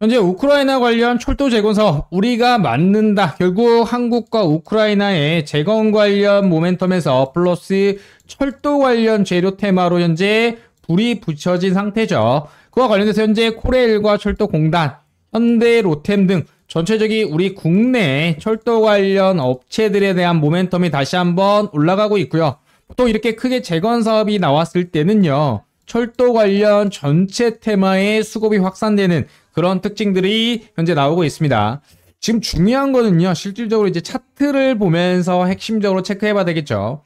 현재 우크라이나 관련 철도 재건 사업 우리가 맡는다. 결국 한국과 우크라이나의 재건 관련 모멘텀에서 플러스 철도 관련 재료 테마로 현재 불이 붙여진 상태죠. 그와 관련해서 현재 코레일과 철도공단, 현대 로템 등 전체적인 우리 국내 철도 관련 업체들에 대한 모멘텀이 다시 한번 올라가고 있고요. 또 이렇게 크게 재건 사업이 나왔을 때는요. 철도 관련 전체 테마의 수급이 확산되는 그런 특징들이 현재 나오고 있습니다. 지금 중요한 거는요. 실질적으로 이제 차트를 보면서 핵심적으로 체크해 봐야 되겠죠.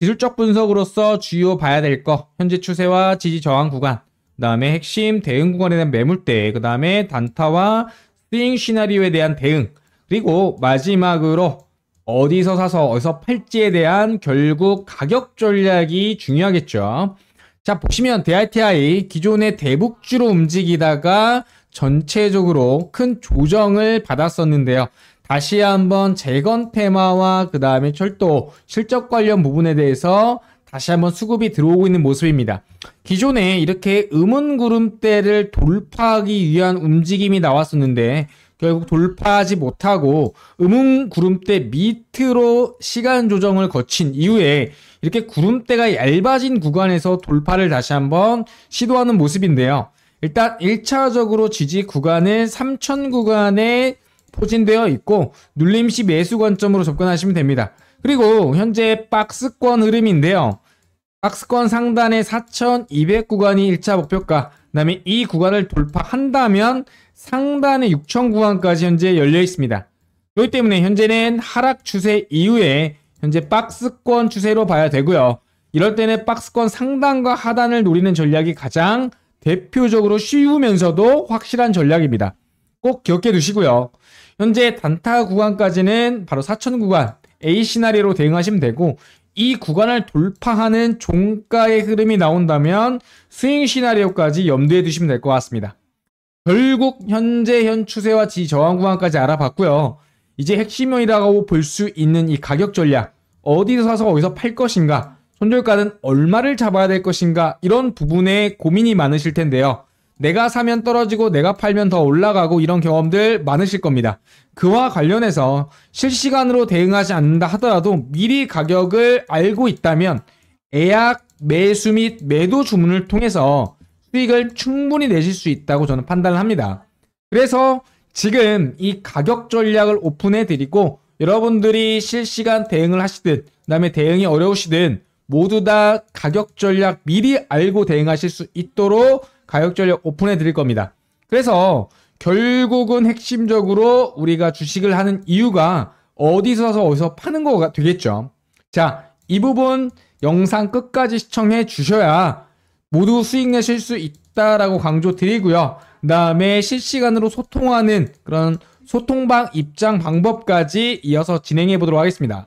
기술적 분석으로서 주요 봐야 될 거, 현재 추세와 지지 저항 구간, 그 다음에 핵심 대응 구간에 대한 매물대, 그 다음에 단타와 스윙 시나리오에 대한 대응, 그리고 마지막으로 어디서 사서 어디서 팔지에 대한 결국 가격 전략이 중요하겠죠. 자 보시면 DITI 기존의 대북주로 움직이다가 전체적으로 큰 조정을 받았었는데요. 다시 한번 재건 테마와 그 다음에 철도 실적 관련 부분에 대해서 다시 한번 수급이 들어오고 있는 모습입니다. 기존에 이렇게 음운구름대를 돌파하기 위한 움직임이 나왔었는데 결국 돌파하지 못하고 음운 구름대 밑으로 시간 조정을 거친 이후에 이렇게 구름대가 얇아진 구간에서 돌파를 다시 한번 시도하는 모습인데요. 일단 1차적으로 지지 구간은 3천 구간에 포진되어 있고 눌림시 매수 관점으로 접근하시면 됩니다. 그리고 현재 박스권 흐름인데요. 박스권 상단에4,200 구간이 1차 목표가 그 다음에 이 구간을 돌파한다면 상단의 6천 구간까지 현재 열려 있습니다. 그기 때문에 현재는 하락 추세 이후에 현재 박스권 추세로 봐야 되고요. 이럴 때는 박스권 상단과 하단을 노리는 전략이 가장 대표적으로 쉬우면서도 확실한 전략입니다. 꼭 기억해 두시고요. 현재 단타 구간까지는 바로 4천 구간 A 시나리오로 대응하시면 되고 이 구간을 돌파하는 종가의 흐름이 나온다면 스윙 시나리오까지 염두에 두시면 될 것 같습니다. 결국 현재 현 추세와 지저항 구간까지 알아봤고요. 이제 핵심이라고 형볼수 있는 이 가격 전략 어디서 사서 어디서 팔 것인가 손절가는 얼마를 잡아야 될 것인가 이런 부분에 고민이 많으실 텐데요. 내가 사면 떨어지고 내가 팔면 더 올라가고 이런 경험들 많으실 겁니다. 그와 관련해서 실시간으로 대응하지 않는다 하더라도 미리 가격을 알고 있다면 예약, 매수 및 매도 주문을 통해서 수익을 충분히 내실 수 있다고 저는 판단을 합니다. 그래서 지금 이 가격 전략을 오픈해 드리고 여러분들이 실시간 대응을 하시든 그 다음에 대응이 어려우시든 모두 다 가격 전략 미리 알고 대응하실 수 있도록 가격 전략 오픈해 드릴 겁니다. 그래서 결국은 핵심적으로 우리가 주식을 하는 이유가 어디서서 어디서 파는 거가 되겠죠. 자, 이 부분 영상 끝까지 시청해 주셔야 모두 수익 내실 수 있다라고 강조 드리고요. 그 다음에 실시간으로 소통하는 그런 소통방 입장 방법까지 이어서 진행해 보도록 하겠습니다.